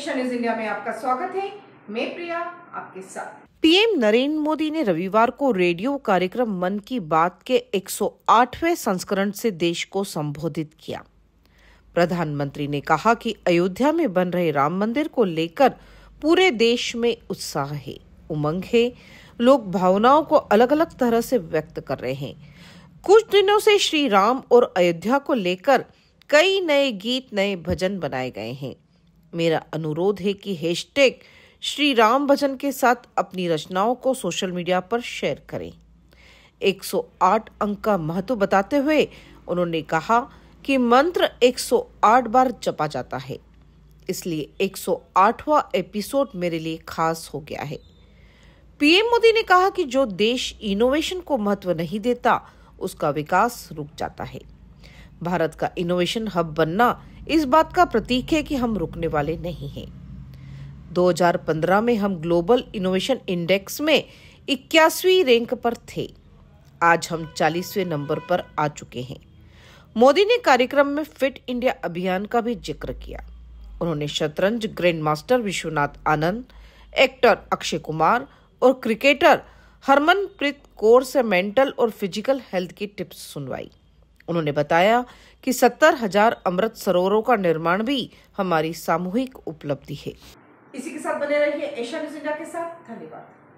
nation news India में आपका स्वागत है मैं प्रिया आपके साथ पीएम नरेंद्र मोदी ने रविवार को रेडियो कार्यक्रम मन की बात के 108वें संस्करण से देश को संबोधित किया प्रधानमंत्री ने कहा कि अयोध्या में बन रहे राम मंदिर को लेकर पूरे देश में उत्साह है उमंग है लोग भावनाओं को अलग अलग तरह से व्यक्त कर रहे हैं कुछ दिनों से श्री राम और अयोध्या को लेकर कई नए गीत नए भजन बनाए गए हैं मेरा अनुरोध है कि हैशटैग श्री राम भजन के साथ अपनी रचनाओं को सोशल मीडिया पर शेयर करें 108 अंक का महत्व बताते हुए उन्होंने कहा कि मंत्र 108 बार जपा जाता है इसलिए 108वां एपिसोड मेरे लिए खास हो गया है पीएम मोदी ने कहा कि जो देश इनोवेशन को महत्व नहीं देता उसका विकास रुक जाता है भारत का इनोवेशन हब बनना इस बात का प्रतीक है कि हम रुकने वाले नहीं हैं 2015 में हम ग्लोबल इनोवेशन इंडेक्स में इक्यासवीं रैंक पर थे आज हम चालीसवें नंबर पर आ चुके हैं मोदी ने कार्यक्रम में फिट इंडिया अभियान का भी जिक्र किया उन्होंने शतरंज grand master Vishwanath Anand actor Akshay Kumar और क्रिकेटर हरमनप्रीत कौर से मेंटल और फिजिकल हेल्थ की टिप्स सुनवाई उन्होंने बताया कि सत्तर हजार अमृत सरोवरों का निर्माण भी हमारी सामूहिक उपलब्धि है इसी के साथ बने रहिए एशिया न्यूज इंडिया के साथ धन्यवाद